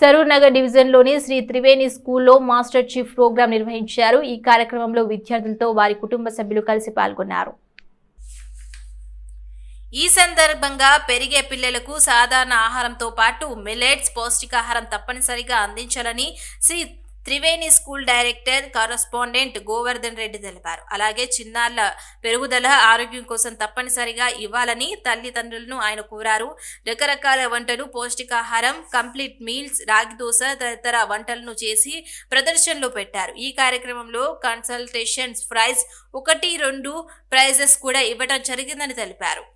సరూర్ నగర్ డివిజన్లోని శ్రీ త్రివేణి స్కూల్లో master chief programme నిర్వహించారు ఈ కార్యక్రమంలో విద్యార్థులతో వారి కుటుంబ సభ్యులు కలిసి పాల్గొన్నారు ఈ సందర్భంగా పెరిగే పిల్లలకు సాధారణ ఆహారంతో పాటు మిలెట్స్ పౌష్టికాహారం తప్పనిసరిగా అందించాలని Sri Triveni school director correspondent Govardhan Reddy తెలిపారు అలాగే చిన్నారుల పెరుగుదల ఆరోగ్యం కోసం తప్పనిసరిగా ఇవ్వాలని తల్లిదండ్రులను ఆయన కోరారు రకరకాల వంటలు పౌష్టికాహారం కంప్లీట్ మీల్స్ రాగి దోశ తదితర వంటలను చేసి ప్రదర్శనలో పెట్టారు ఈ కార్యక్రమంలో కన్సల్టేషన్స్ ప్రైజ్ ఒకటి రెండు ప్రైజెస్ కూడా ఇవ్వడం జరిగిందని తెలిపారు